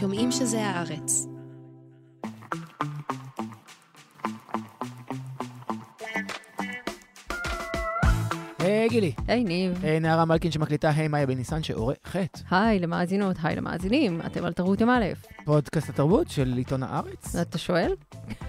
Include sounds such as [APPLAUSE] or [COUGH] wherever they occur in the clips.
שומעים שזה הארץ. היי גילי. היי ניב. היי נערה מלקין שמקליטה היי מאיה בניסן חטא. היי למאזינות, היי למאזינים, אתם על תרבות יום א'. פודקאסט התרבות של עיתון הארץ. אתה שואל?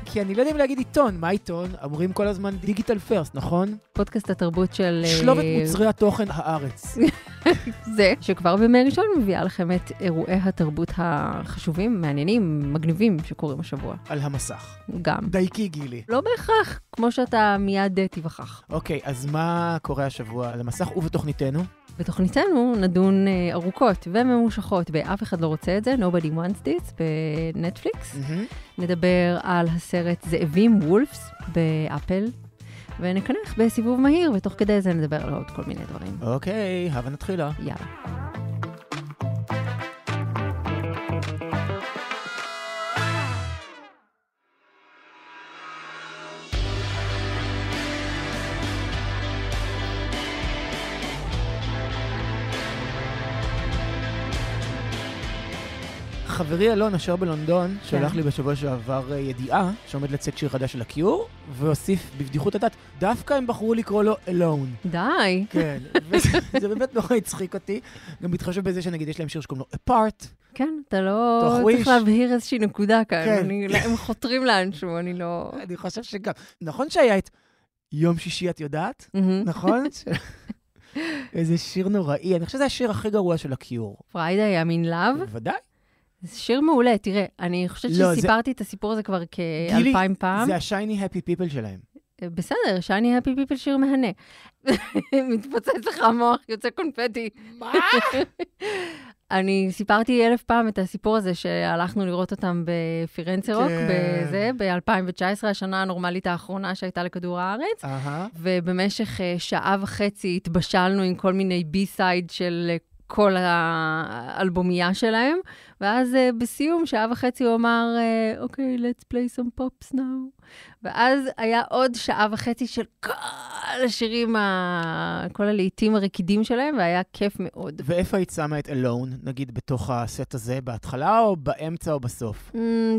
כי אני לא יודע אם להגיד עיתון, מה עיתון? אומרים כל הזמן דיגיטל פרסט, נכון? פודקאסט התרבות של... שלובת אה, מוצרי התוכן הארץ. [LAUGHS] [LAUGHS] זה שכבר בימי ראשון מביאה לכם את אירועי התרבות החשובים, מעניינים, מגניבים שקורים השבוע. על המסך. גם. דייקי גילי. לא בהכרח, כמו שאתה מיד אה, תיווכח. אוקיי, אז מה קורה השבוע על המסך ובתוכניתנו? בתוכניתנו נדון אה, ארוכות וממושכות ב"אף אחד לא רוצה את זה", Nobody wants this, בנטפליקס. Mm-hmm. נדבר על הסרט זאבים וולפס באפל ונקנח בסיבוב מהיר, ותוך כדי זה נדבר על עוד כל מיני דברים. אוקיי, הבה נתחילה. אה? יאללה. חברי אלון, אשר בלונדון, כן. שלח לי בשבוע שעבר אה, ידיעה שעומד לצאת שיר חדש של הקיור, והוסיף בבדיחות הדת, דווקא הם בחרו לקרוא לו אלון. די. כן, וזה באמת נורא הצחיק אותי, גם מתחשב בזה שנגיד יש להם שיר שקוראים לו Apart. כן, אתה לא צריך להבהיר איזושהי נקודה כאן. כן. אני, הם חותרים לאנשהו, אני לא... אני חושב שגם. נכון שהיה את יום שישי, את יודעת? נכון? איזה שיר נוראי. אני חושב שזה השיר הכי גרוע של הקיור. פריידי היה לאב? בוודאי. זה שיר מעולה, תראה, אני חושבת לא, שסיפרתי זה... את הסיפור הזה כבר כאלפיים פעם. זה השייני הפי פיפל שלהם. אה, בסדר, שייני הפי פיפל שיר מהנה. [LAUGHS] מתפוצץ לך המוח, יוצא קונפטי. מה? [LAUGHS] אני סיפרתי אלף פעם את הסיפור הזה שהלכנו לראות אותם בפירנצה רוק, כן. בזה, ב-2019, השנה הנורמלית האחרונה שהייתה לכדור הארץ, uh-huh. ובמשך אה, שעה וחצי התבשלנו עם כל מיני בי-סייד של אה, כל האלבומייה שלהם, ואז uh, בסיום, שעה וחצי הוא אמר, אה, אוקיי, okay, let's play some pops now. ואז היה עוד שעה וחצי של כל השירים, ה... כל הלהיטים הרקידים שלהם, והיה כיף מאוד. ואיפה היית שמה את Alone, נגיד, בתוך הסט הזה, בהתחלה או באמצע או בסוף? Mm,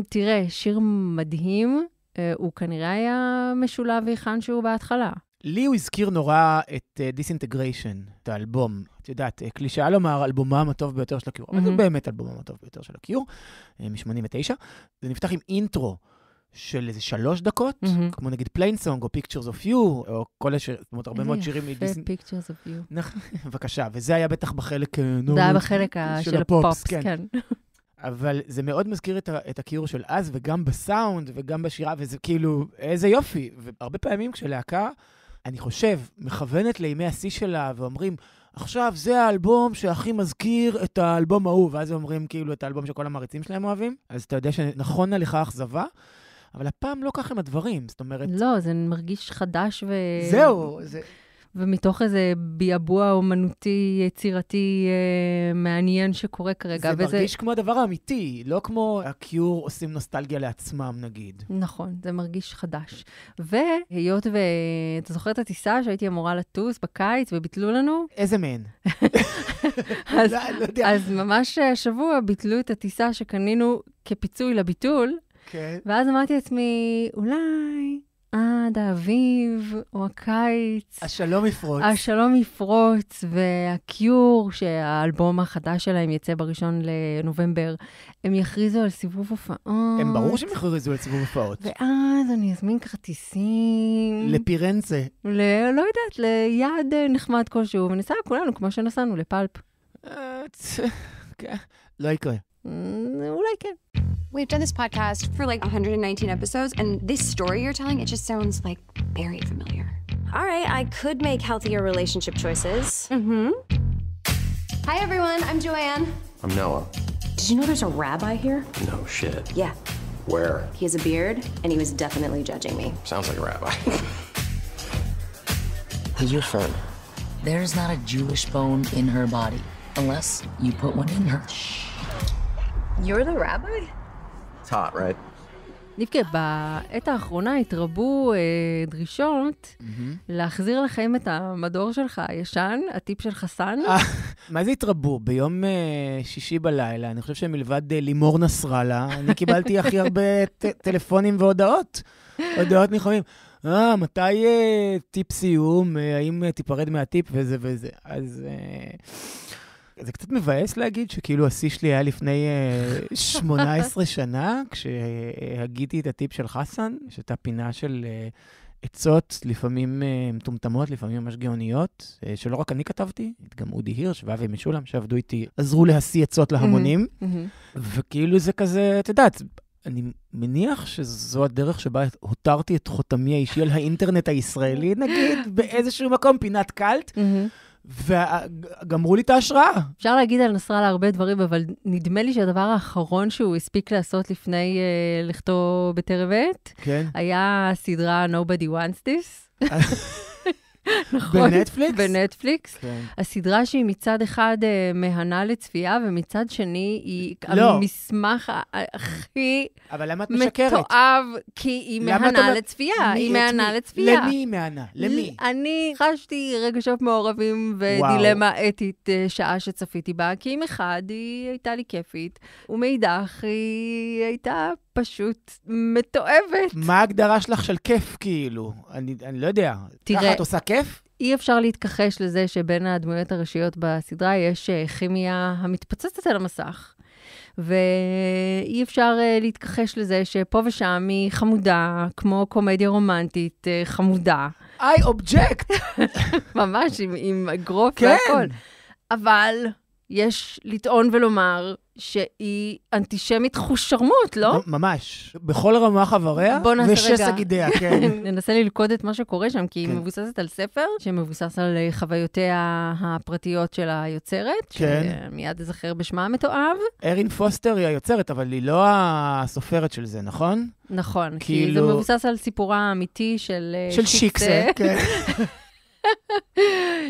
תראה, שיר מדהים. Uh, הוא כנראה היה משולב היכן שהוא בהתחלה. לי הוא הזכיר נורא את דיסאינטגריישן, אה, uh, את האלבום. את יודעת, אה, קלישאה לומר, אלבומם הטוב ביותר של הקיור, mm-hmm. אבל זה mm-hmm. באמת אלבומם הטוב ביותר של הקיור, אה, מ-89. זה נפתח עם אינטרו של איזה שלוש דקות, mm-hmm. כמו נגיד פליינסונג, או פיקצ'רס אוף יו, או כל השיר, זאת אומרת, הרבה מאוד שירים. איזה יפה, Pictures of You. נכון, [LAUGHS] בבקשה, וזה היה בטח בחלק, נו, זה היה בחלק של של הפופס, הפופס כן. כן. אבל זה מאוד מזכיר את, ה- את הקיור של אז, וגם בסאונד, וגם בשירה, וזה כאילו, איזה יופי. והרבה פעמים כשלהקה... אני חושב, מכוונת לימי השיא שלה, ואומרים, עכשיו זה האלבום שהכי מזכיר את האלבום ההוא, ואז אומרים כאילו את האלבום שכל המעריצים שלהם אוהבים, אז אתה יודע שנכונה לך אכזבה. אבל הפעם לא ככה עם הדברים, זאת אומרת... לא, זה מרגיש חדש ו... זהו, זה... ומתוך איזה ביעבוע אומנותי, יצירתי, אה, מעניין שקורה כרגע. זה וזה... מרגיש כמו הדבר האמיתי, לא כמו הקיור עושים נוסטלגיה לעצמם, נגיד. נכון, זה מרגיש חדש. והיות ו... אתה זוכר את הטיסה שהייתי אמורה לטוס בקיץ וביטלו לנו? איזה מהן? [LAUGHS] אז, לא, לא אז ממש השבוע ביטלו את הטיסה שקנינו כפיצוי לביטול. כן. ואז אמרתי לעצמי, אולי... עד אה, האביב או הקיץ. השלום יפרוץ. השלום יפרוץ, והקיור, שהאלבום החדש שלהם יצא בראשון לנובמבר, הם יכריזו על סיבוב הופעות. הם ברור שהם יכריזו על סיבוב הופעות. ואז אני אזמין כרטיסים. לפירנצה. ל... לא יודעת, ליעד אה, נחמד כלשהו, וניסע כולנו כמו שנסענו, לפלפ. אה, כן. לא יקרה. אולי כן. We've done this podcast for like 119 episodes, and this story you're telling, it just sounds like very familiar. All right, I could make healthier relationship choices. Mm hmm. Hi, everyone. I'm Joanne. I'm Noah. Did you know there's a rabbi here? No shit. Yeah. Where? He has a beard, and he was definitely judging me. Sounds like a rabbi. [LAUGHS] He's your friend. There's not a Jewish bone in her body, unless you put one in her. You're the rabbi? hot, right? דבקה, בעת האחרונה התרבו אה, דרישות mm-hmm. להחזיר לחיים את המדור שלך הישן, הטיפ של חסן. אה, מה זה התרבו? ביום אה, שישי בלילה, אני חושב שמלבד אה, לימור נסראללה, אני קיבלתי הכי הרבה ט- טלפונים והודעות, הודעות נכונים. אה, מתי אה, טיפ סיום? אה, האם אה, תיפרד מהטיפ וזה וזה? אז... אה... זה קצת מבאס להגיד שכאילו השיא שלי היה לפני 18 אה, [LAUGHS] שנה, כשהגיתי את הטיפ של חסן, שהייתה פינה של אה, עצות, לפעמים אה, מטומטמות, לפעמים ממש גאוניות, שלא רק אני כתבתי, גם אודי הירש ואבי משולם, שעבדו איתי, עזרו להשיא עצות mm-hmm. להמונים. Mm-hmm. וכאילו זה כזה, את יודעת, אני מניח שזו הדרך שבה הותרתי את חותמי האישי על האינטרנט הישראלי, נגיד, באיזשהו מקום, פינת קאלט. Mm-hmm. וגמרו לי את ההשראה. אפשר להגיד על נסראללה הרבה דברים, אבל נדמה לי שהדבר האחרון שהוא הספיק לעשות לפני אה, לכתוב בטרם עת, כן. היה הסדרה Nobody Wants This. [LAUGHS] נכון. בנטפליקס? בנטפליקס. כן. הסדרה שהיא מצד אחד אה, מהנה לצפייה, ומצד שני היא לא. המסמך הכי אבל למה את משקרת? מתועב, כי היא מהנה אתה... לצפייה. מי, היא מהנה מי? לצפייה. למי היא מהנה? למי? אני חשתי רגשות מעורבים ודילמה וואו. אתית אה, שעה שצפיתי בה, כי אם אחד, היא הייתה לי כיפית, ומאידך היא הייתה... פשוט מתועבת. מה ההגדרה שלך של כיף, כאילו? אני, אני לא יודע. תראה... ככה את עושה כיף? אי אפשר להתכחש לזה שבין הדמויות הראשיות בסדרה יש אה, כימיה המתפוצצת על המסך. ואי אפשר uh, להתכחש לזה שפה ושם היא חמודה, כמו קומדיה רומנטית uh, חמודה. I object! [LAUGHS] ממש, עם, אגרוף והכול. כן. אבל יש לטעון ולומר שהיא אנטישמית חושרמוט, לא? ממש. בכל רמ"ח אבריה ושסע גידיה, [LAUGHS] כן. ננסה ללכוד את מה שקורה שם, כי כן. היא מבוססת על ספר שמבוסס על אה, חוויותיה הפרטיות של היוצרת, כן. שמיד אזכר בשמה המתועב. ארין פוסטר היא היוצרת, אבל היא לא הסופרת של זה, נכון? נכון, כאילו... כי זה כאילו- מבוסס על סיפורה האמיתי של... שיקסה. אה, של שיקסה, כן. [LAUGHS]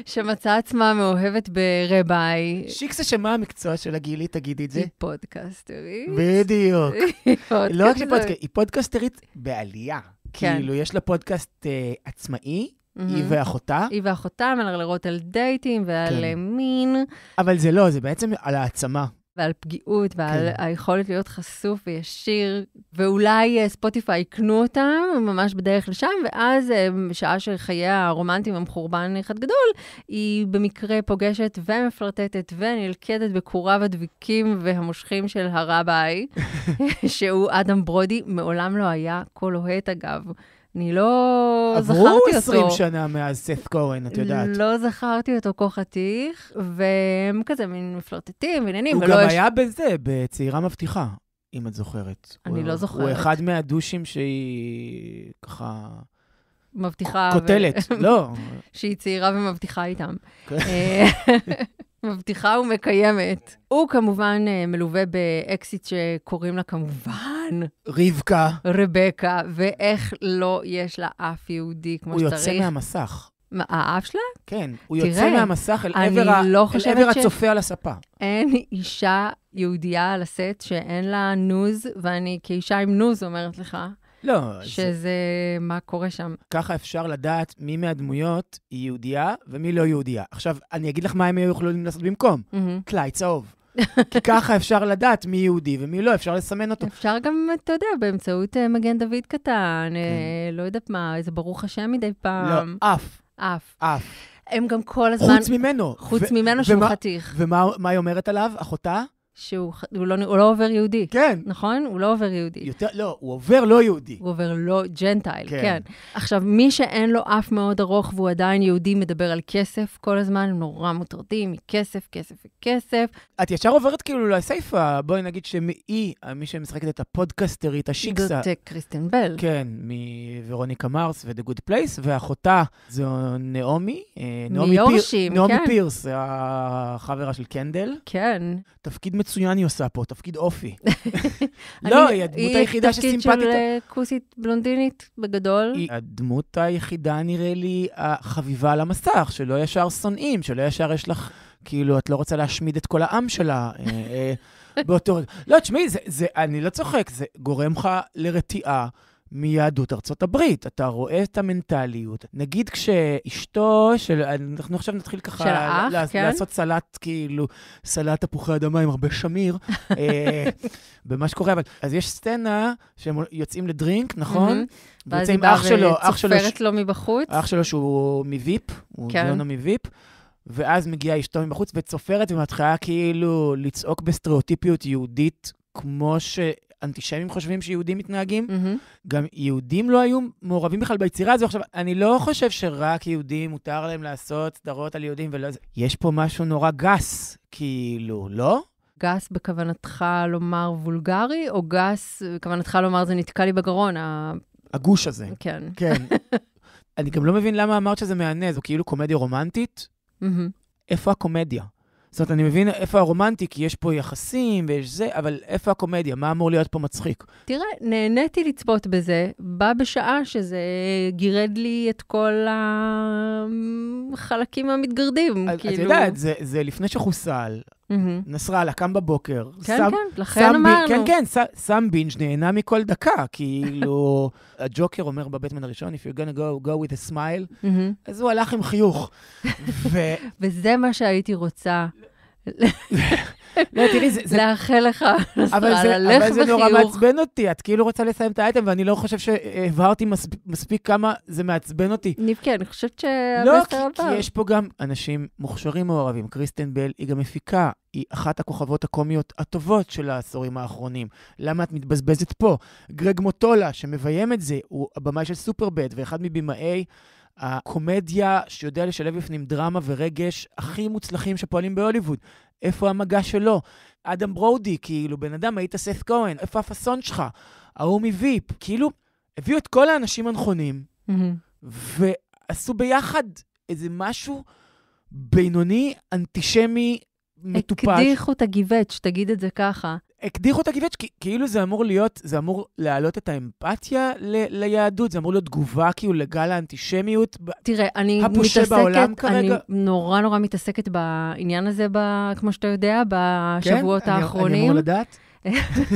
שמצאה עצמה מאוהבת ברבאי. שיקסה, שמה המקצוע שלה, גילי? תגידי את זה. היא פודקסטרית. בדיוק. היא לא רק שהיא פודקסטרית, היא פודקסטרית בעלייה. כן. כאילו, יש לה פודקאסט uh, עצמאי, mm-hmm. היא ואחותה. היא ואחותה מלרלרות על דייטים ועל כן. אה, מין. אבל זה לא, זה בעצם על העצמה. ועל פגיעות ועל כן. היכולת להיות חשוף וישיר, ואולי אה, ספוטיפיי יקנו אותם ממש בדרך לשם, ואז אה, שעה שחיי הרומנטיים הם חורבן אחד גדול, היא במקרה פוגשת ומפלרטטת ונלכדת בקוריו הדביקים והמושכים של הרביי, [LAUGHS] שהוא אדם ברודי, מעולם לא היה כל לוהט אגב. אני לא זכרתי אותו. עברו 20 שנה מאז סף קורן, את יודעת. לא זכרתי אותו כה חתיך, והם כזה מין מפלרטטים, עניינים, הוא גם יש... היה בזה, בצעירה מבטיחה, אם את זוכרת. אני הוא, לא זוכרת. הוא אחד מהדושים שהיא ככה... מבטיחה. קוטלת, ו... לא. [LAUGHS] שהיא צעירה ומבטיחה איתם. כן. אה, [LAUGHS] מבטיחה ומקיימת. הוא כמובן אה, מלווה באקסיט שקוראים לה כמובן... רבקה. רבקה, ואיך לא יש לה אף יהודי כמו הוא שצריך. הוא יוצא מהמסך. מה, האף שלה? כן, הוא תראה, יוצא מהמסך אל עבר, ה... לא אל עבר ש... הצופה על הספה. אין אישה יהודייה על הסט שאין לה נוז, ואני כאישה עם נוז אומרת לך, לא. שזה זה... מה קורה שם. ככה אפשר לדעת מי מהדמויות היא יהודייה ומי לא יהודייה. עכשיו, אני אגיד לך מה הם היו יכולים לעשות במקום. Mm-hmm. צהוב. [LAUGHS] כי ככה אפשר לדעת מי יהודי ומי לא, אפשר לסמן אותו. אפשר גם, אתה יודע, באמצעות אה, מגן דוד קטן, אה, כן. אה, לא יודעת מה, איזה ברוך השם מדי פעם. לא, אף. אף. אף. הם גם כל הזמן... חוץ ממנו. חוץ ממנו שהוא חתיך. ומה היא אומרת עליו, אחותה? שהוא לא, הוא לא עובר יהודי. כן. נכון? הוא לא עובר יהודי. יותר, לא, הוא עובר לא יהודי. הוא עובר לא ג'נטייל, כן. כן. עכשיו, מי שאין לו אף מאוד ארוך והוא עדיין יהודי, מדבר על כסף כל הזמן, הם נורא מוטרדים מכסף, כסף וכסף. את ישר עוברת כאילו לסייפה, בואי נגיד שמי, מי שמשחקת את הפודקסטרית, השיקסה. זאת קריסטין בל. כן, מוורוניקה מרס ו"דה גוד פלייס", ואחותה זו נעמי. אה, נעמי מיורשים, פיר, כן. נעמי פירס, החברה של קנדל. כן. תפקיד מצוין היא עושה פה, תפקיד אופי. [LAUGHS] לא, היא הדמות היחידה שסימפטית. היא תפקיד של כוסית בלונדינית בגדול. היא הדמות היחידה, נראה לי, החביבה על המסך, שלא ישר שונאים, שלא ישר יש לך, כאילו, את לא רוצה להשמיד את כל העם שלה. אה, אה, [LAUGHS] באותו לא, תשמעי, אני לא צוחק, זה גורם לך לרתיעה. מיהדות ארצות הברית. אתה רואה את המנטליות. נגיד כשאשתו של... אנחנו עכשיו נתחיל ככה... של האח, לה, כן? לעשות סלט, כאילו, סלט תפוחי אדמה עם הרבה שמיר, [LAUGHS] אה, במה שקורה. אבל, אז יש סצנה שהם יוצאים לדרינק, נכון? ואז היא באה וצופרת לו מבחוץ. אח שלו שהוא מוויפ, הוא כן. דיונו מוויפ. ואז מגיעה אשתו מבחוץ וצופרת ומתחילה כאילו לצעוק בסטריאוטיפיות יהודית כמו ש... אנטישמים חושבים שיהודים מתנהגים. Mm-hmm. גם יהודים לא היו מעורבים בכלל ביצירה הזו. עכשיו, אני לא חושב שרק יהודים, מותר להם לעשות סדרות על יהודים ולא... יש פה משהו נורא גס, כאילו, לא? גס בכוונתך לומר וולגרי, או גס בכוונתך לומר זה נתקע לי בגרון? ה... הגוש הזה. כן. כן. אני גם לא מבין למה אמרת שזה מהנה, זו כאילו קומדיה רומנטית. Mm-hmm. איפה הקומדיה? זאת אומרת, אני מבין איפה הרומנטי, כי יש פה יחסים ויש זה, אבל איפה הקומדיה? מה אמור להיות פה מצחיק? תראה, נהניתי לצפות בזה, בא בשעה שזה גירד לי את כל החלקים המתגרדים, כאילו. את יודעת, זה, זה לפני שחוסל, Mm-hmm. נסראללה קם בבוקר. כן, שם, כן, לכן שם אמרנו. כן, כן, סם בינג' נהנה מכל דקה. כאילו, [LAUGHS] הג'וקר אומר בבטמן הראשון, If you're gonna go, go with a smile, mm-hmm. אז הוא הלך עם חיוך. ו... [LAUGHS] וזה מה שהייתי רוצה [LAUGHS] לא, תראי, זה... זה... לאחל לך, נסראללה, לך אבל זה נורא מעצבן אותי, את כאילו רוצה לסיים את האייטם, ואני לא חושב שהבהרתי מספיק כמה זה מעצבן אותי. כן, אני חושבת ש... לא, כי יש פה גם אנשים מוכשרים מעורבים. קריסטן בל היא גם מפיקה, היא אחת הכוכבות הקומיות הטובות של העשורים האחרונים. למה את מתבזבזת פה? גרג מוטולה, שמביים את זה, הוא הבמאי של סופרבט, ואחד מבמאי... הקומדיה שיודע לשלב בפנים דרמה ורגש הכי מוצלחים שפועלים בהוליווד. איפה המגע שלו? אדם ברודי, כאילו, בן אדם, היית סף כהן, איפה הפאסון שלך? ההוא מוויפ. כאילו, הביאו את כל האנשים הנכונים, mm-hmm. ועשו ביחד איזה משהו בינוני, אנטישמי, מטופש. הקדיחו את הגיבץ', תגיד את זה ככה. הקדיחו את הגבעת, כאילו זה אמור להיות, זה אמור להעלות את האמפתיה ל, ליהדות, זה אמור להיות תגובה כאילו לגל האנטישמיות תראה, אני מתעסקת, בעולם כרגע. אני נורא נורא מתעסקת בעניין הזה, ב, כמו שאתה יודע, בשבועות כן? האחרונים. כן, אני אמור לדעת.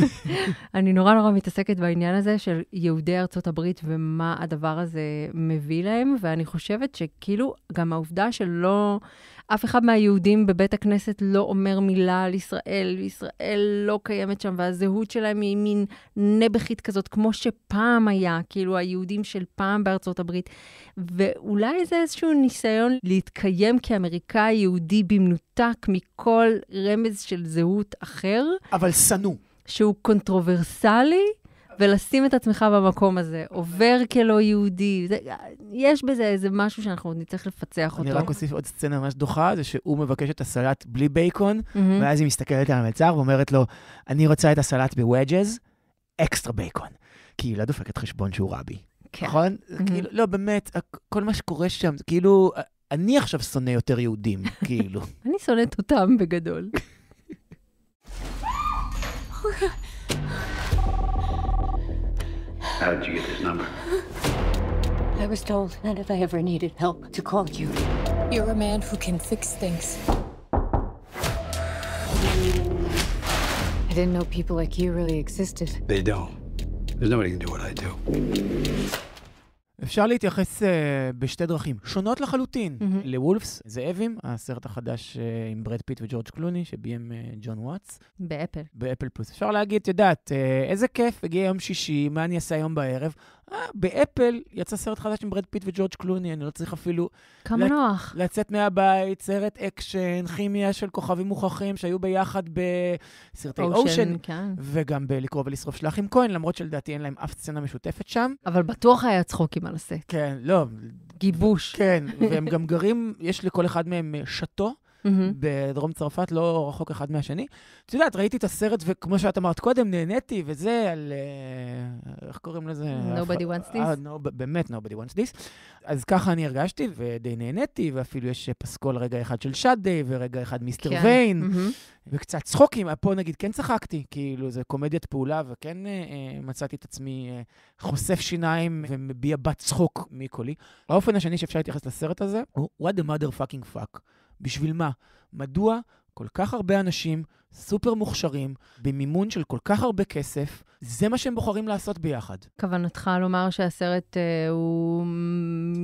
[LAUGHS] אני נורא נורא מתעסקת בעניין הזה של יהודי ארצות הברית ומה הדבר הזה מביא להם, ואני חושבת שכאילו, גם העובדה שלא... של אף אחד מהיהודים בבית הכנסת לא אומר מילה על ישראל, וישראל לא קיימת שם, והזהות שלהם היא מין נבחית כזאת, כמו שפעם היה, כאילו היהודים של פעם בארצות הברית. ואולי זה איזשהו ניסיון להתקיים כאמריקאי יהודי במנותק מכל רמז של זהות אחר. אבל שנוא. שהוא קונטרוברסלי. ולשים את עצמך במקום הזה, עובר כלא יהודי, זה, יש בזה איזה משהו שאנחנו עוד נצטרך לפצח אותו. אני רק אוסיף עוד סצנה ממש דוחה, זה שהוא מבקש את הסלט בלי בייקון, mm-hmm. ואז היא מסתכלת על המלצר ואומרת לו, אני רוצה את הסלט בוודג'ז, אקסטרה בייקון. כי היא לא דופקת חשבון שהוא רבי. כן. נכון? Mm-hmm. כאילו, לא, באמת, כל מה שקורה שם, כאילו, אני עכשיו שונא יותר יהודים, [LAUGHS] כאילו. אני שונאת אותם בגדול. [LAUGHS] How did you get this number? I was told that if I ever needed help, to call you. You're a man who can fix things. I didn't know people like you really existed. They don't. There's nobody can do what I do. אפשר להתייחס uh, בשתי דרכים, שונות לחלוטין. Mm-hmm. לוולפס, זאבים, הסרט החדש uh, עם ברד פיט וג'ורג' קלוני, שביים uh, ג'ון וואטס. באפל. באפל פלוס. אפשר להגיד, את יודעת, uh, איזה כיף, הגיע יום שישי, מה אני אעשה היום בערב? אה, באפל יצא סרט חדש עם ברד פיט וג'ורג' קלוני, אני לא צריך אפילו... כמה לת... נוח. לצאת מהבית, סרט אקשן, כימיה של כוכבים מוכחים שהיו ביחד בסרטי אושן, אושן כן. וגם בלקרוא ולשרוף שלח עם כהן, למרות שלדעתי אין להם אף סצנה משותפת שם. אבל בטוח היה צחוקים על הסט. כן, לא. גיבוש. כן, והם גם גרים, יש לכל אחד מהם אה, שאטו. Mm-hmm. בדרום צרפת, לא רחוק אחד מהשני. את יודעת, ראיתי את הסרט, וכמו שאת אמרת קודם, נהניתי, וזה על... אה, איך קוראים לזה? Nobody wants this. אה, באמת, Nobody wants this. אז ככה אני הרגשתי, ודי נהניתי, ואפילו יש אה, פסקול רגע אחד של שאדי, ורגע אחד מיסטר כן, ויין, mm-hmm. וקצת צחוקים. פה נגיד כן צחקתי, כאילו, זה קומדיית פעולה, וכן מצאתי את עצמי חושף שיניים ומביע בת צחוק מקולי. האופן השני שאפשר להתייחס לסרט הזה הוא What the mother fucking fuck. בשביל מה? מדוע כל כך הרבה אנשים סופר מוכשרים, במימון של כל כך הרבה כסף, זה מה שהם בוחרים לעשות ביחד. כוונתך לומר שהסרט אה, הוא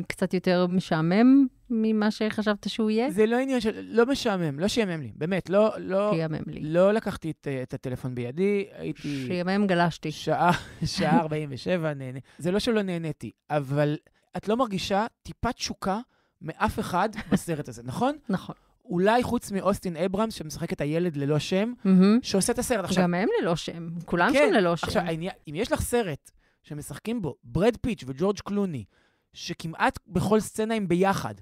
קצת יותר משעמם ממה שחשבת שהוא יהיה? זה לא עניין של... לא משעמם, לא שיאמם לי, באמת, לא... לא תיאמם לי. לא לקחתי את, אה, את הטלפון בידי, הייתי... שיאמם גלשתי. שעה, [LAUGHS] שעה 47, נהנה. זה לא שלא נהניתי, אבל את לא מרגישה טיפה תשוקה? מאף אחד [LAUGHS] בסרט הזה, נכון? נכון. אולי חוץ מאוסטין אברהם, שמשחק את הילד ללא שם, שעושה את הסרט עכשיו. גם הם ללא שם, כולם כן, שם ללא שם. עכשיו, העניין, אם יש לך סרט שמשחקים בו ברד פיץ' וג'ורג' קלוני, שכמעט בכל סצנה הם ביחד,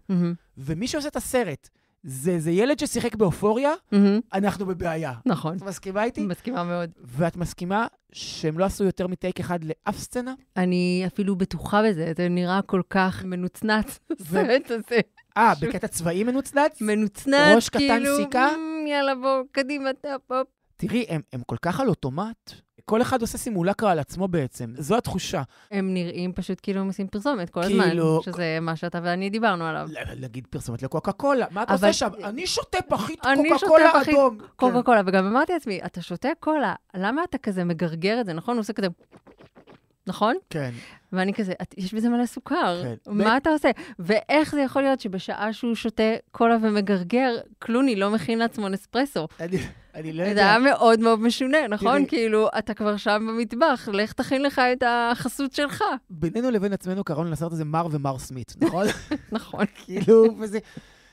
ומי שעושה את הסרט זה, זה ילד ששיחק באופוריה, mm-hmm. אנחנו בבעיה. נכון. את מסכימה איתי? מסכימה מאוד. ואת מסכימה שהם לא עשו יותר מטייק אחד לאף סצנה? אני אפילו בטוחה בזה, זה נראה כל כך מנוצנץ, הסרט הזה. אה, בקטע צבאי מנוצנץ? מנוצנץ, ראש כאילו, ראש קטן סיכה? יאללה, בואו, קדימה, טאפ-אפ. תראי, הם, הם כל כך על אוטומט, כל אחד עושה סימולקרה על עצמו בעצם, זו התחושה. הם נראים פשוט כאילו הם עושים פרסומת כל הזמן, כאילו... שזה מה שאתה ואני דיברנו עליו. להגיד פרסומת לקוקה קולה, מה אתה עושה שם? אני שותה פחית קוקה קולה אדום. כן. קוקה קולה, וגם אמרתי לעצמי, אתה שותה קולה, למה אתה כזה מגרגר את זה, נכון? הוא עושה כזה... נכון? כן. ואני כזה, יש בזה מלא סוכר, כן. מה ב... אתה עושה? ואיך זה יכול להיות שבשעה שהוא שותה קולה ומגרגר, קלוני לא מכין לעצמו נספרסו? אני לא יודע. זה היה מאוד מאוד משונה, נכון? תראי, כאילו, אתה כבר שם במטבח, לך תכין לך את החסות שלך. בינינו לבין עצמנו קראנו לסרט הזה מר ומר סמית, [LAUGHS] נכון? נכון. כאילו, וזה...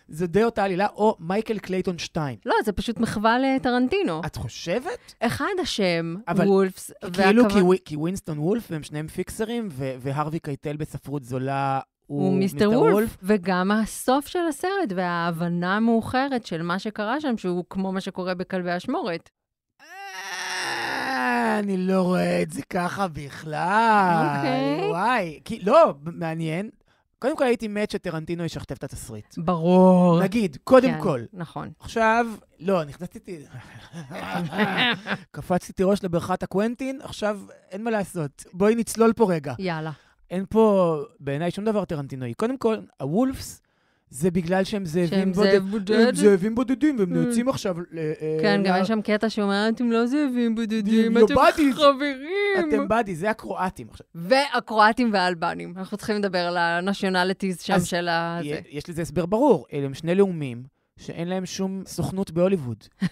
זה די אותה עלילה, או מייקל קלייטון 2. לא, זה פשוט מחווה לטרנטינו. את חושבת? אחד השם, אבל וולפס. כאילו, והכו... כי, כי ווינסטון וולף, והם שניהם פיקסרים, והרווי קייטל בספרות זולה הוא הוא מיסטר וולף. וולף. וגם הסוף של הסרט וההבנה המאוחרת של מה שקרה שם, שהוא כמו מה שקורה בכלבי אשמורת. אה, אני לא רואה את זה ככה בכלל. אוקיי. Okay. וואי. כי, לא, מעניין. קודם כל הייתי מת שטרנטינו ישכתב את התסריט. ברור. נגיד, קודם כן, כל. נכון. עכשיו, לא, נכנסתי... [LAUGHS] קפצתי תירוש לברכת הקוונטין, עכשיו אין מה לעשות. בואי נצלול פה רגע. יאללה. אין פה בעיניי שום דבר טרנטינואי. קודם כל, הוולפס זה בגלל שהם זאבים בודדים. שהם זאבים בודדים, והם יוצאים mm. עכשיו אה, כן, גם אה, יש שם קטע שאומר, אתם לא זאבים בודדים, אתם חברים. אתם באדי, זה הקרואטים עכשיו. והקרואטים והאלבנים. אנחנו צריכים לדבר על הנשיונליטיז שם של ה... יש לזה הסבר ברור. אלה הם שני לאומים שאין להם שום סוכנות בהוליווד. [LAUGHS]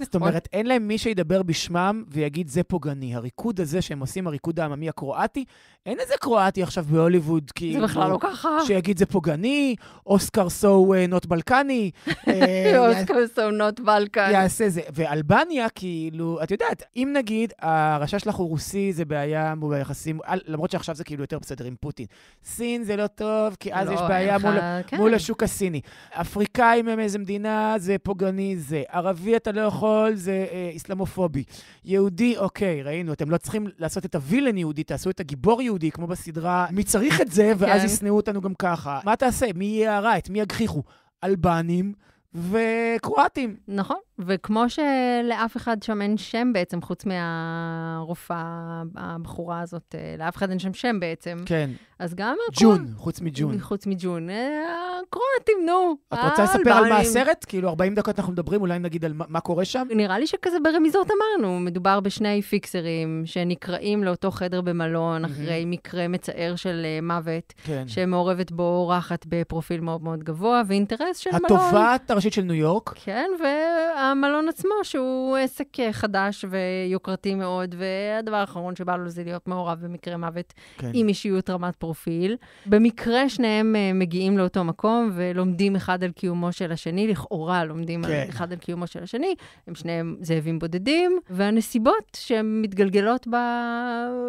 זאת אומרת, אין להם מי שידבר בשמם ויגיד, זה פוגעני. הריקוד הזה שהם עושים, הריקוד העממי הקרואטי, אין איזה קרואטי עכשיו בהוליווד, כאילו... זה בכלל לא ככה. שיגיד זה פוגעני, אוסקר סו אה, נוט בלקני. אה, [LAUGHS] אוסקר סו נוט בלקני. יעשה זה. ואלבניה, כאילו, את יודעת, אם נגיד הרשע שלך הוא רוסי, זה בעיה מול היחסים, למרות שעכשיו זה כאילו יותר בסדר עם פוטין. סין זה לא טוב, כי אז לא, יש בעיה מול, כן. מול השוק הסיני. אפריקאים הם איזה מדינה, זה פוגעני זה. ערבי אתה לא יכול, זה אה, איסלאמופובי. יהודי, אוקיי, ראינו, אתם לא צריכים לעשות את הווילן יהודי, תעשו את הגיבור יהודי. יהודי, כמו בסדרה, מי צריך את זה, ואז כן. ישנאו אותנו גם ככה. מה תעשה? מי יערה את מי יגחיכו? אלבנים וקרואטים. נכון. וכמו שלאף אחד שם אין שם בעצם, חוץ מהרופאה הבחורה הזאת, אה, לאף אחד אין שם שם בעצם. כן. אז גם ג'ון, הקרוא... חוץ מג'ון. חוץ מג'ון. אה, הקרואטים, נו. את רוצה לספר על מה הסרט? כאילו, 40 דקות אנחנו מדברים, אולי נגיד על מה קורה שם? נראה לי שכזה ברמיזות אמרנו. מדובר בשני פיקסרים שנקראים לאותו חדר במלון אחרי מקרה מצער של אה, מוות, כן. שמעורבת בו אורחת בפרופיל מאוד מאוד גבוה, ואינטרס של מלון. התובעת הראשית של ניו יורק. כן, וה... המלון עצמו, שהוא עסק אה, חדש ויוקרתי מאוד, והדבר האחרון שבא לו זה להיות מעורב במקרה מוות כן. עם אישיות רמת פרופיל. במקרה שניהם אה, מגיעים לאותו מקום ולומדים אחד על קיומו של השני, לכאורה לומדים כן. אחד על קיומו של השני, הם שניהם זאבים בודדים, והנסיבות שהן מתגלגלות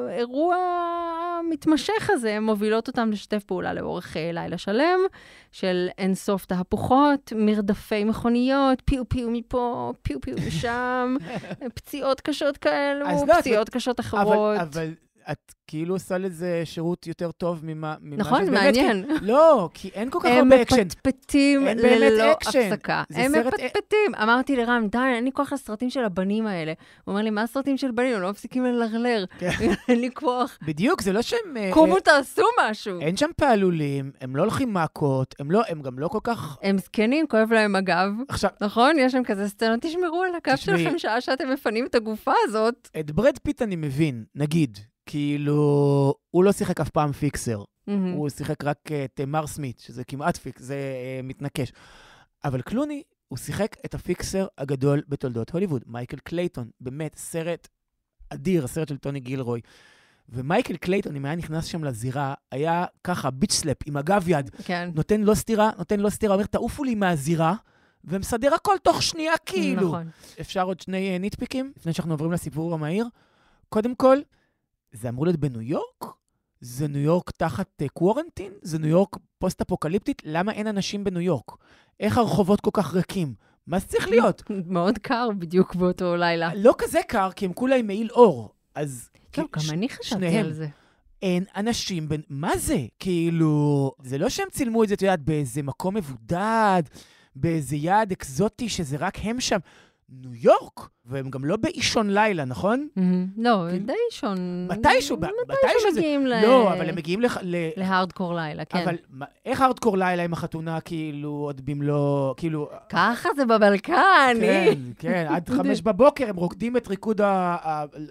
באירוע המתמשך הזה, הן מובילות אותם לשתף פעולה לאורך אה, לילה שלם, של אינסוף תהפוכות, מרדפי מכוניות, פיו פיו מפה, פיו פיו משם, [LAUGHS] פציעות קשות כאלו, לא, פציעות אבל, קשות אחרות. אבל, אבל את כאילו עושה לזה שירות יותר טוב ממה... נכון, שזה באמת. נכון, מעניין. לא, כי אין כל כך הרבה אקשן. הם מפטפטים ללא הפסקה. הם מפטפטים. אמרתי לרם, די, אין לי כוח לסרטים של הבנים האלה. הוא אומר לי, מה הסרטים של בנים? הם לא מפסיקים ללרלר. כן. [LAUGHS] אין לי כוח. בדיוק, זה לא שהם... אה, קומו, אה, תעשו משהו. אין שם פעלולים, הם לא הולכים מכות, לא, הם, גם לא כל כך... הם זקנים, כואב להם הגב. עכשיו... נכון? יש שם כזה סצנה, תשמרו על הגב שלכם שעה שאתם מפנים את הגופה הזאת. את ברד פיט אני מבין, נגיד. כאילו, הוא לא שיחק אף פעם פיקסר. Mm-hmm. הוא שיחק רק את אה, מר סמית, שזה כמעט פיקס, זה uh, מתנקש. אבל קלוני, הוא שיחק את הפיקסר הגדול בתולדות הוליווד, מייקל קלייטון. באמת, סרט אדיר, הסרט של טוני גילרוי. ומייקל קלייטון, אם היה נכנס שם לזירה, היה ככה, ביץ' סלאפ, עם הגב יד. כן. נותן לא סטירה, נותן לא סטירה, אומר, תעופו לי מהזירה. ומסדר הכל תוך שנייה, כאילו. נכון. אפשר עוד שני אה, ניטפיקים, לפני שאנחנו עוברים לסיפור המהיר? קודם כל, זה אמור להיות בניו יורק? זה ניו יורק תחת קוורנטין? אה, זה ניו יורק פוסט-אפוקליפטית? למה אין אנשים בניו יורק? איך הרחובות כל כך ריקים? מה זה צריך להיות? [LAUGHS] מאוד קר בדיוק באותו לילה. לא כזה קר, כי הם כולה עם מעיל אור. אז... כן, גם אני חשבתי על זה. אין אנשים בין... מה זה? כאילו, זה לא שהם צילמו את זה, את יודעת, באיזה מקום מבודד, באיזה יעד אקזוטי, שזה רק הם שם. ניו יורק, והם גם לא באישון לילה, נכון? לא, די כאילו, אישון. מתישהו, מתישהו מגיעים ל... לא, אבל הם מגיעים ל... להארדקור לילה, כן. אבל איך הארדקור לילה עם החתונה, כאילו, עוד במלוא... כאילו... ככה זה בבלקן, כן, אה. כן, עד [LAUGHS] חמש בבוקר הם רוקדים את ריקוד ה...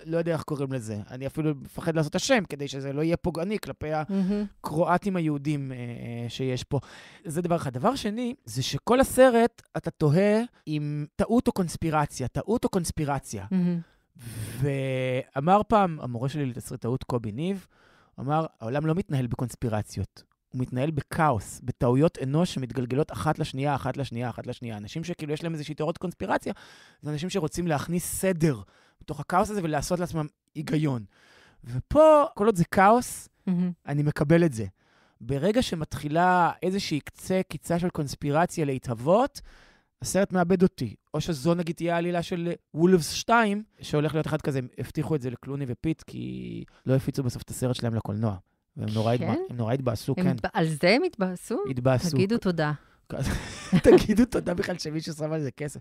לא יודע איך קוראים לזה. אני אפילו מפחד לעשות את השם, כדי שזה לא יהיה פוגעני כלפי הקרואטים היהודים אה, שיש פה. זה דבר אחד. דבר שני, זה שכל הסרט, אתה תוהה אם טעות או קונספירציה. קונספירציה, טעות או קונספירציה. Mm-hmm. ואמר פעם, המורה שלי לתסריטאות, קובי ניב, אמר, העולם לא מתנהל בקונספירציות, הוא מתנהל בכאוס, בטעויות אנוש שמתגלגלות אחת לשנייה, אחת לשנייה, אחת לשנייה. אנשים שכאילו יש להם איזושהי תיאוריות קונספירציה, זה אנשים שרוצים להכניס סדר בתוך הכאוס הזה ולעשות לעצמם היגיון. ופה, כל עוד זה כאוס, mm-hmm. אני מקבל את זה. ברגע שמתחילה איזושהי קצה, קיצה של קונספירציה להתהוות, הסרט מאבד אותי. או שזו נגיד תהיה העלילה של אה, וולפס 2, שהולך להיות אחד כזה, הם הבטיחו את זה לקלוני ופיט, כי לא הפיצו בסוף את הסרט שלהם לקולנוע. והם נורא, כן? נורא התבאסו, כן. התבא... על זה הם התבאסו? התבאסו. תגידו תודה. [LAUGHS] תגידו תודה בכלל שמישהו שם על זה כסף.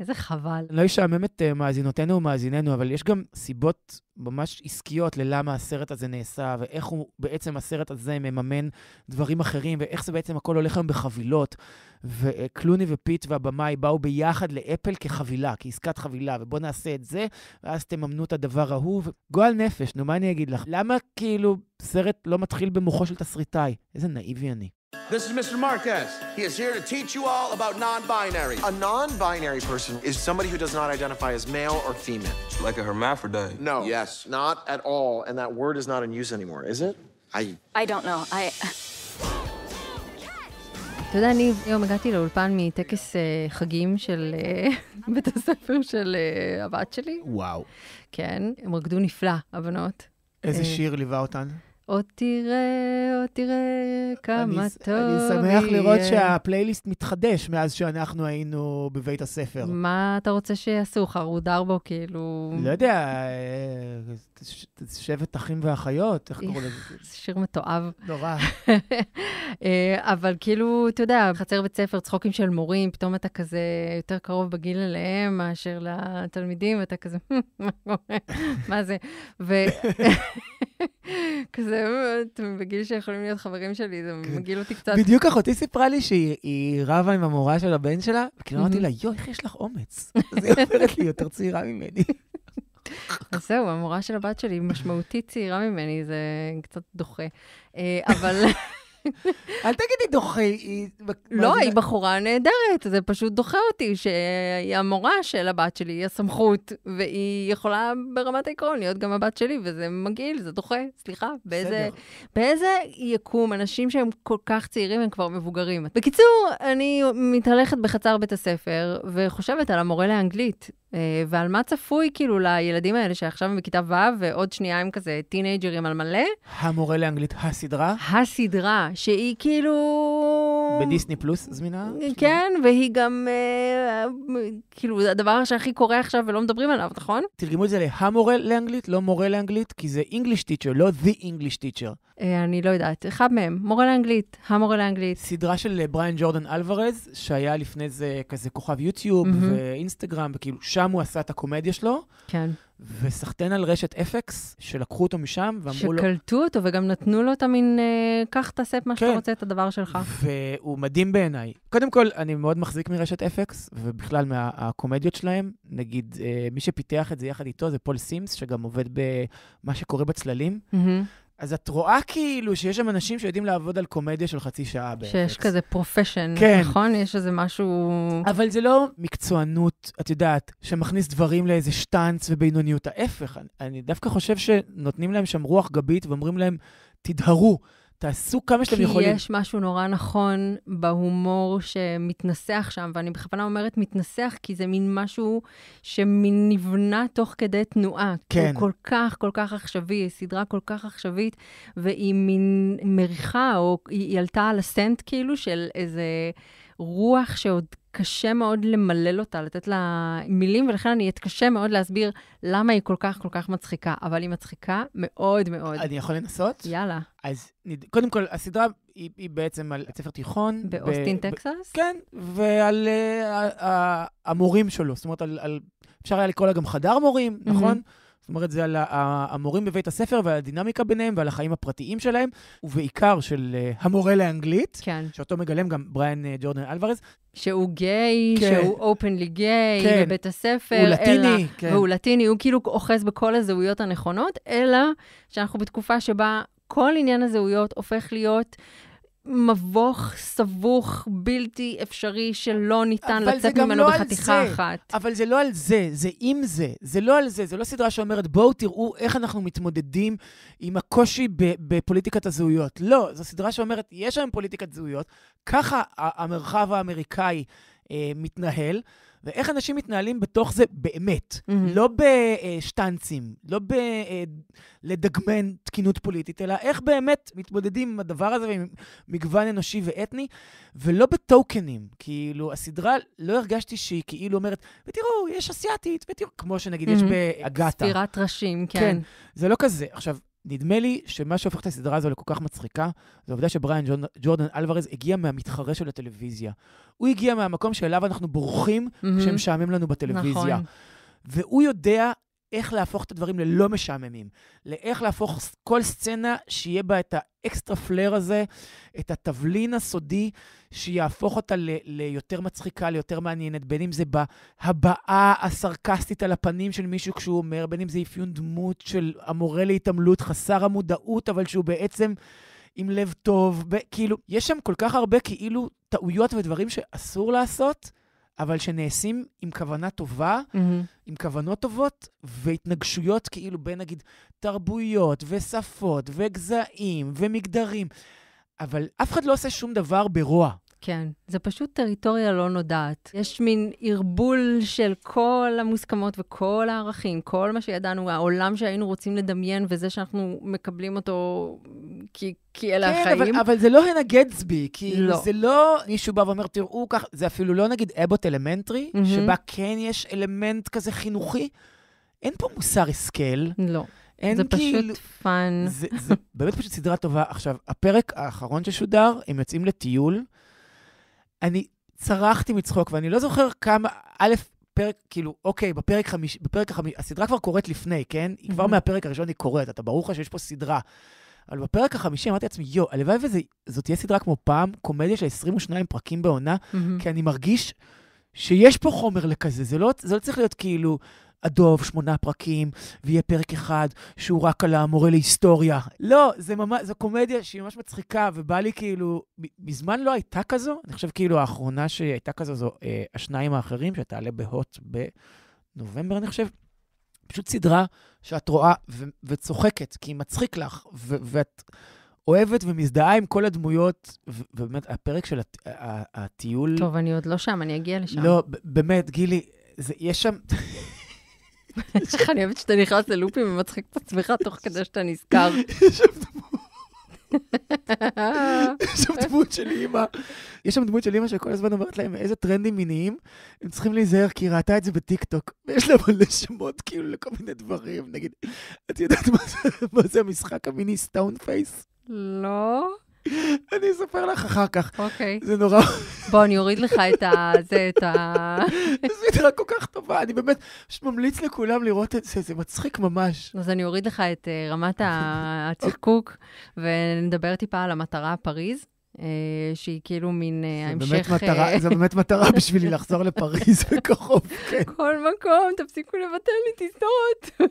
איזה חבל. לא ישעמם את אה, מאזינותינו ומאזיננו, אבל יש גם סיבות ממש עסקיות ללמה הסרט הזה נעשה, ואיך הוא בעצם הסרט הזה מממן דברים אחרים, ואיך זה בעצם הכל הולך היום בחבילות. וקלוני ופיט והבמאי באו ביחד לאפל כחבילה, כעסקת חבילה, ובואו נעשה את זה, ואז תממנו את הדבר ההוא. גועל נפש, נו, מה אני אגיד לך? למה כאילו סרט לא מתחיל במוחו של תסריטאי? איזה נאיבי אני. This is Mr. Marquez. He is here to teach you all about non-binary. A non-binary person is somebody who does not identify as male or female. like a hermaphrodite. No. Yes. Not at all. And that word is not in use anymore, is it? I... I don't know. I... אתה יודע, אני היום הגעתי לאולפן מטקס uh, חגים של uh, בית הספר של uh, הבת שלי. וואו. כן, הם רקדו נפלא, הבנות. איזה שיר ליווה אותן? או תראה, או תראה כמה אני, טוב יהיה. אני שמח יהיה. לראות שהפלייליסט מתחדש מאז שאנחנו היינו בבית הספר. מה אתה רוצה שיעשו? חרוד ארבו, כאילו... לא יודע, אה, שבט אחים ואחיות, איך קוראים לזה? זה שיר מתועב. נורא. [LAUGHS] אה, אבל כאילו, אתה יודע, חצר בית ספר, צחוקים של מורים, פתאום אתה כזה יותר קרוב בגיל אליהם מאשר לתלמידים, ואתה כזה, מה זה? [LAUGHS] [LAUGHS] כזה, אה, אתם בגיל שיכולים להיות חברים שלי, זה כן. מגעיל אותי קצת. בדיוק אחותי סיפרה לי שהיא רבה עם המורה של הבן שלה, וכאילו אמרתי mm-hmm. לה, יואי, איך יש לך אומץ? [LAUGHS] אז היא אומרת לי, יותר צעירה ממני. [LAUGHS] אז זהו, המורה של הבת שלי משמעותית צעירה ממני, זה קצת דוחה. אה, אבל... אל תגידי דוחי, היא... לא, היא בחורה נהדרת, זה פשוט דוחה אותי, שהיא המורה של הבת שלי היא הסמכות, והיא יכולה ברמת העקרון להיות גם הבת שלי, וזה מגעיל, זה דוחה, סליחה. באיזה, באיזה יקום אנשים שהם כל כך צעירים הם כבר מבוגרים? בקיצור, אני מתהלכת בחצר בית הספר, וחושבת על המורה לאנגלית, אה, ועל מה צפוי כאילו לילדים האלה שעכשיו הם בכיתה ו' ועוד שנייה הם כזה טינג'רים על מלא. המורה לאנגלית, הסדרה? הסדרה, שהיא כאילו... בדיסני פלוס זמינה? אה, כן, והיא גם, אה, כאילו, זה הדבר שהכי קורה עכשיו ולא מדברים עליו, נכון? תרגמו את זה להמורה לאנגלית, לא מורה לאנגלית, כי זה English teacher, לא The English teacher. אה, אני לא יודעת, אחד מהם, מורה לאנגלית, המורה לאנגלית. סדרה של בריאן ג'ורדן אלוורז, שהיה לפני זה כזה כוכב יוטיוב ואינסטגרם, וכאילו, שם הוא עשה את הקומדיה שלו. כן. וסחטיין על רשת אפקס, שלקחו אותו משם ואמרו שקלטו לו... שקלטו אותו וגם נתנו לו את המין, אה, קח תעשה את מה כן. שאתה רוצה, את הדבר שלך. והוא מדהים בעיניי. קודם כל, אני מאוד מחזיק מרשת אפקס, ובכלל מהקומדיות מה, שלהם. נגיד, אה, מי שפיתח את זה יחד איתו זה פול סימס, שגם עובד במה שקורה בצללים. Mm-hmm. אז את רואה כאילו שיש שם אנשים שיודעים לעבוד על קומדיה של חצי שעה בארץ. שיש כזה פרופשן, כן. נכון? יש איזה משהו... אבל זה לא מקצוענות, את יודעת, שמכניס דברים לאיזה שטאנץ ובינוניות. ההפך, אני, אני דווקא חושב שנותנים להם שם רוח גבית ואומרים להם, תדהרו. תעשו כמה שאתם יכולים. כי יש משהו נורא נכון בהומור שמתנסח שם, ואני בכוונה אומרת מתנסח, כי זה מין משהו שנבנה תוך כדי תנועה. כן. הוא כל כך, כל כך עכשווי, סדרה כל כך עכשווית, והיא מין מריחה, או היא עלתה על הסנט כאילו של איזה... רוח שעוד קשה מאוד למלל אותה, לתת לה מילים, ולכן אני אתקשה מאוד להסביר למה היא כל כך כל כך מצחיקה, אבל היא מצחיקה מאוד מאוד. אני יכול לנסות? יאללה. אז קודם כל, הסדרה היא, היא בעצם על ספר תיכון. באוסטין, ב- טקסס? ב- כן, ועל uh, המורים שלו, זאת אומרת, על, על, אפשר היה לקרוא לה גם חדר מורים, mm-hmm. נכון? זאת אומרת, זה על המורים בבית הספר ועל הדינמיקה ביניהם ועל החיים הפרטיים שלהם, ובעיקר של אה, המורה לאנגלית, כן. שאותו מגלם גם בריאן אה, ג'ורדן אלוורז. שהוא גיי, כן. שהוא אופנלי גיי, כן. בבית הספר. הוא לטיני, אלא, כן. והוא לטיני, הוא כאילו אוחז בכל הזהויות הנכונות, אלא שאנחנו בתקופה שבה כל עניין הזהויות הופך להיות מבוך, סבוך, בלתי אפשרי, שלא ניתן לצאת ממנו לא בחתיכה זה. אחת. אבל זה לא על זה, זה עם זה. זה לא על זה, זה לא סדרה שאומרת, בואו תראו איך אנחנו מתמודדים עם הקושי בפוליטיקת הזהויות. לא, זו סדרה שאומרת, יש היום פוליטיקת זהויות, ככה המרחב האמריקאי אה, מתנהל, ואיך אנשים מתנהלים בתוך זה באמת, mm-hmm. לא בשטנצים, לא בלדגמן אה, תקינות פוליטית, אלא איך באמת מתמודדים עם הדבר הזה ועם מגוון אנושי ואתני, ולא בטוקנים. כאילו, הסדרה, לא הרגשתי שהיא כאילו אומרת, ותראו, יש אסיאתית, ותראו, כמו שנגיד mm-hmm. יש באגתה. ספירת ראשים, כן. כן, זה לא כזה. עכשיו, נדמה לי שמה שהופך את הסדרה הזו לכל כך מצחיקה, זה העובדה שבריאן ג'ורדן אלוורז הגיע מהמתחרה של הטלוויזיה. הוא הגיע מהמקום שאליו אנחנו בורחים mm-hmm. כשמשעמם לנו בטלוויזיה. נכון. והוא יודע איך להפוך את הדברים ללא משעממים, לאיך להפוך כל סצנה שיהיה בה את האקסטרה פלר הזה, את התבלין הסודי, שיהפוך אותה ל- ליותר מצחיקה, ליותר מעניינת, בין אם זה בהבעה הסרקסטית על הפנים של מישהו כשהוא אומר, בין אם זה אפיון דמות של המורה להתעמלות, חסר המודעות, אבל שהוא בעצם... עם לב טוב, ב- כאילו, יש שם כל כך הרבה כאילו טעויות ודברים שאסור לעשות, אבל שנעשים עם כוונה טובה, mm-hmm. עם כוונות טובות, והתנגשויות כאילו בין נגיד תרבויות ושפות וגזעים ומגדרים. אבל אף אחד לא עושה שום דבר ברוע. כן, זה פשוט טריטוריה לא נודעת. יש מין ערבול של כל המוסכמות וכל הערכים, כל מה שידענו, העולם שהיינו רוצים לדמיין, וזה שאנחנו מקבלים אותו כי, כי אלה כן, החיים. כן, אבל, אבל זה לא הנה גדסבי, כי לא. זה לא מישהו בא ואומר, תראו כך, זה אפילו לא נגיד אבוט אלמנטרי, mm-hmm. שבה כן יש אלמנט כזה חינוכי. אין פה מוסר השכל. לא. אין זה כאילו... פשוט פאן. זה, זה באמת פשוט סדרה טובה. עכשיו, הפרק האחרון ששודר, הם יוצאים לטיול, אני צרחתי מצחוק, ואני לא זוכר כמה, א', פרק, כאילו, אוקיי, בפרק חמיש, בפרק החמיש, הסדרה כבר קורית לפני, כן? היא כבר mhm. מהפרק הראשון היא קורית, אתה ברור לך שיש פה סדרה. אבל בפרק החמישי אמרתי לעצמי, יואו, הלוואי וזאת תהיה סדרה כמו פעם, קומדיה של 22 פרקים בעונה, mhm. כי אני מרגיש שיש פה חומר לכזה, זה לא, זה לא צריך להיות כאילו... הדוב, שמונה פרקים, ויהיה פרק אחד שהוא רק על המורה להיסטוריה. לא, זה ממש, זו קומדיה שהיא ממש מצחיקה, ובא לי כאילו, מזמן לא הייתה כזו, אני חושב כאילו האחרונה שהייתה כזו זו אה, השניים האחרים, שתעלה בהוט בנובמבר, אני חושב. פשוט סדרה שאת רואה ו- וצוחקת, כי היא מצחיק לך, ו- ואת... אוהבת ומזדהה עם כל הדמויות, ובאמת, הפרק של הט... הטיול... טוב, אני עוד לא שם, אני אגיע לשם. לא, באמת, גילי, זה, יש שם... [LAUGHS] איך אני אוהבת שאתה נכנס ללופים ומצחיק את עצמך תוך כדי שאתה נזכר. יש שם דמות של אימא, יש שם דמות של אימא שכל הזמן אומרת להם איזה טרנדים מיניים, הם צריכים להיזהר כי היא ראתה את זה בטיקטוק, ויש לה מלא שמות כאילו לכל מיני דברים, נגיד, את יודעת מה זה המשחק המיני סטאון פייס? לא. אני אספר לך אחר כך. אוקיי. זה נורא... בוא, אני אוריד לך את ה... זה, את ה... [LAUGHS] זו סדרה כל כך טובה, אני באמת ממליץ לכולם לראות את זה, זה מצחיק ממש. אז אני אוריד לך את אה, רמת [LAUGHS] הצחקוק, ונדבר טיפה על המטרה פריז. אה, שהיא כאילו מין אה, המשך... זה באמת מטרה [LAUGHS] בשבילי לחזור לפריז בכוחו. כן. כל מקום, תפסיקו לבטל לי טיסות.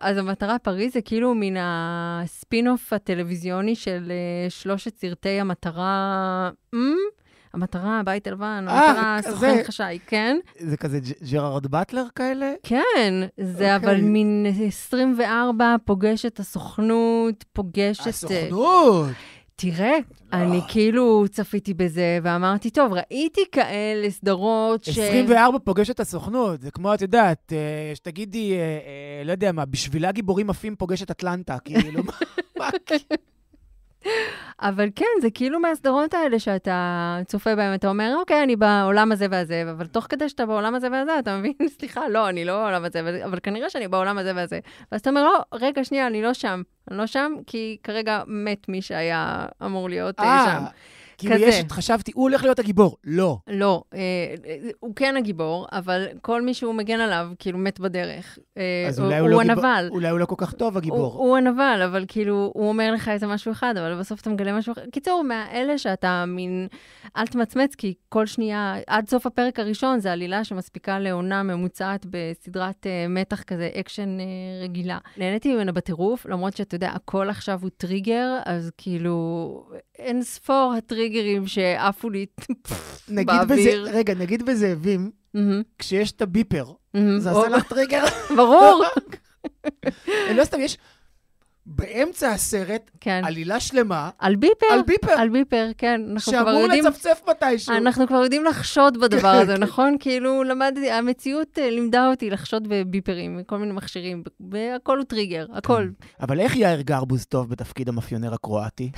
אז המטרה פריז זה כאילו מן הספינוף הטלוויזיוני של אה, שלושת סרטי המטרה... אה, המטרה, הבית הלבן, אה, המטרה, סוכן חשאי, כן? זה כזה ג'רארד באטלר כאלה? כן, זה אוקיי. אבל מין 24 פוגש את הסוכנות, פוגש את... הסוכנות! תראה, לא. אני כאילו צפיתי בזה ואמרתי, טוב, ראיתי כאלה סדרות ש... 24 פוגש את הסוכנות, זה כמו, את יודעת, אה, שתגידי, אה, אה, לא יודע מה, בשבילה גיבורים עפים פוגש את אטלנטה, כאילו, [LAUGHS] מה... אבל כן, זה כאילו מהסדרות האלה שאתה צופה בהן, אתה אומר, אוקיי, אני בעולם הזה והזה, אבל תוך כדי שאתה בעולם הזה והזה, אתה מבין, [LAUGHS] סליחה, לא, אני לא בעולם הזה והזה, אבל כנראה שאני בעולם הזה והזה. ואז אתה אומר, לא, רגע, שנייה, אני לא שם. אני לא שם, כי כרגע מת מי שהיה אמור להיות אה, אה, שם. כאילו כזה. יש, חשבתי, הוא הולך להיות הגיבור. לא. לא, אה, אה, הוא כן הגיבור, אבל כל מי שהוא מגן עליו, כאילו, מת בדרך. אה, אז הוא, אולי הוא, הוא לא הנבל. גיבור, אולי הוא לא כל כך טוב, הגיבור. הוא, הוא הנבל, אבל כאילו, הוא אומר לך איזה משהו אחד, אבל בסוף אתה מגלה משהו אחר. קיצור, מהאלה שאתה מין, אל תמצמץ, כי כל שנייה, עד סוף הפרק הראשון, זה עלילה שמספיקה לעונה ממוצעת בסדרת אה, מתח כזה, אקשן אה, רגילה. נהניתי ממנה בטירוף, למרות שאתה יודע, הכל עכשיו הוא טריגר, אז כאילו, אין ספור הטריגרים שעפו לי [LAUGHS] באוויר. רגע, נגיד בזאבים, כשיש את הביפר, זה עשה לך טריגר. [LAUGHS] ברור. [LAUGHS] לא סתם, יש באמצע הסרט כן. עלילה שלמה. על ביפר. על ביפר. על ביפר, כן. שאמור לצפצף מתישהו. אנחנו כבר יודעים לחשוד בדבר כן, הזה, כן. נכון? כאילו, למדתי, המציאות אה, לימדה אותי לחשוד בביפרים, כל מיני מכשירים, והכול הוא טריגר, הכל. אבל איך יאיר גרבוז טוב בתפקיד המאפיונר הקרואטי?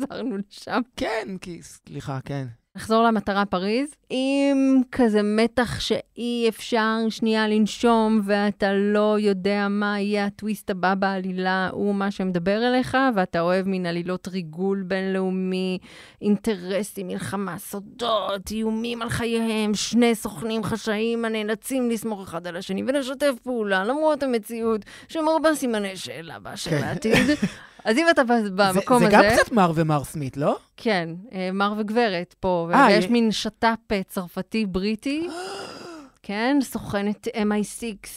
חזרנו לשם. כן, כי, סליחה, כן. נחזור למטרה פריז, עם כזה מתח שאי אפשר שנייה לנשום ואתה לא יודע מה יהיה הטוויסט הבא בעלילה, הוא מה שמדבר אליך, ואתה אוהב מין עלילות ריגול בינלאומי, אינטרסים, מלחמה, סודות, איומים על חייהם, שני סוכנים חשאיים הנאלצים לסמוך אחד על השני ולשתף פעולה למרות המציאות שמרבה סימני שאלה באשר כן. לעתיד. אז אם אתה במקום הזה... זה גם קצת מר ומר סמית, לא? כן, אה, מר וגברת פה, אה, ויש מין שת"פ אה, צרפתי-בריטי. [GASPS] כן, סוכנת MI6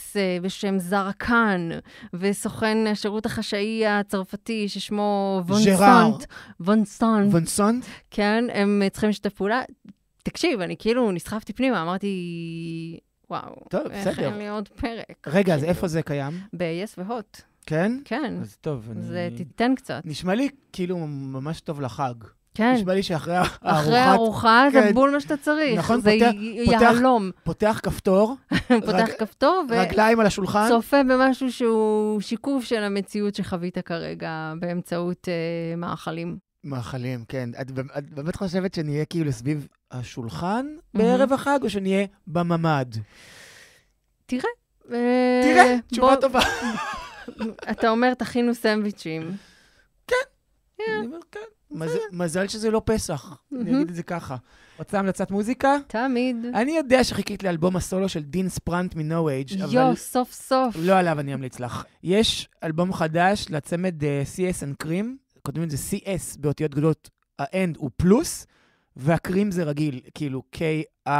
בשם זרה קאן, וסוכן השירות החשאי הצרפתי ששמו וונסונט. וונסונט. וונסונט? כן, הם צריכים לשתף פעולה. תקשיב, אני כאילו נסחפתי פנימה, אמרתי, וואו, טוב, איך בסדר. אין לי עוד פרק. רגע, אז כאילו. איפה זה קיים? ב-yes והוט. כן? כן. אז טוב, אני... זה אה, תיתן קצת. נשמע לי כאילו ממש טוב לחג. כן. נשמע לי שאחרי הארוחת... אחרי הארוחה כן. זה בול מה שאתה צריך. נכון, זה פותח, יהלום. פותח כפתור. [LAUGHS] פותח רג... כפתור. ו... רגליים על השולחן. צופה במשהו שהוא שיקוף של המציאות שחווית כרגע באמצעות אה, מאכלים. מאכלים, כן. את, את באמת חושבת שנהיה כאילו סביב השולחן בערב החג, או שנהיה בממ"ד? תראה. אה, תראה, תשובה טובה. [LAUGHS] אתה אומר, תכינו סנדוויצ'ים. כן. כן. אני אומר, כן. מזל שזה לא פסח, אני אגיד את זה ככה. רוצה המלצת מוזיקה? תמיד. אני יודע שחיכית לאלבום הסולו של דין ספרנט מ-No Age, אבל... יואו, סוף סוף. לא עליו אני אמליץ לך. יש אלבום חדש לצמד אה, CS and Cream, קודם את זה CS באותיות גדולות, ה-end הוא פלוס, והקרים זה רגיל, כאילו K-R...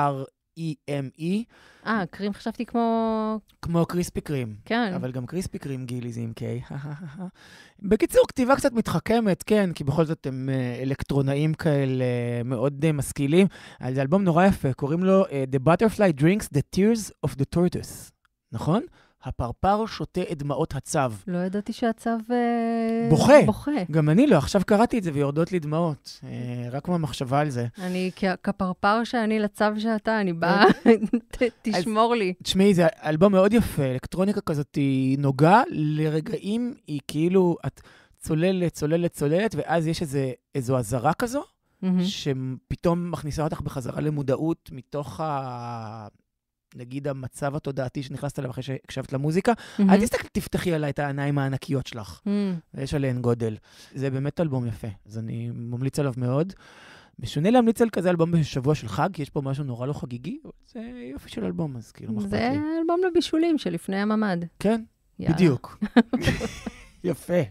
E-M-E. E. אה, קרים חשבתי כמו... כמו קריספי קרים. כן. אבל גם קריספי קרים גילי זה עם K. [LAUGHS] בקיצור, כתיבה קצת מתחכמת, כן, כי בכל זאת הם אה, אלקטרונאים כאלה אה, מאוד אה, משכילים. זה אלבום נורא יפה, קוראים לו The Butterfly Drinks the Tears of the Tortoise, נכון? הפרפר שותה את דמעות הצב. לא ידעתי שהצב... אה, בוכה. בוכה. גם אני לא, עכשיו קראתי את זה ויורדות לי דמעות. אה, רק מהמחשבה על זה. אני, כפרפר שאני לצב שאתה, אני באה, אוקיי. תשמור לי. תשמעי, זה אלבום מאוד יפה, אלקטרוניקה כזאת, היא נוגה לרגעים, היא כאילו, את צוללת, צוללת, צוללת, ואז יש איזו אזהרה כזו, שפתאום מכניסה אותך בחזרה למודעות מתוך ה... נגיד המצב התודעתי שנכנסת אליו אחרי שהקשבת למוזיקה, mm-hmm. אל תסתכלי, תפתחי עליי את העיניים הענקיות שלך. Mm-hmm. יש עליהן גודל. זה באמת אלבום יפה, אז אני ממליץ עליו מאוד. משונה להמליץ על כזה אלבום בשבוע של חג, כי יש פה משהו נורא לא חגיגי, זה יופי של אלבום, אז כאילו, מה אכפת לי? זה אלבום לבישולים שלפני הממ"ד. כן, יאללה. בדיוק. [LAUGHS] יפה.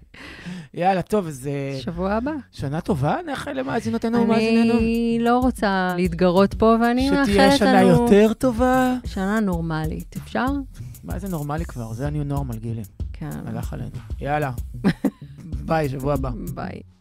יאללה, טוב, אז... אה, שבוע הבא. שנה טובה, נאחל למאזינותינו ומאזיננו. אני לא רוצה להתגרות פה, ואני מאחלת לנו... שתהיה שנה יותר טובה. שנה נורמלית, אפשר? מה זה נורמלי כבר? זה הניו נורמל, גילי. כן. הלך עלינו. יאללה. [LAUGHS] ביי, שבוע הבא. ביי.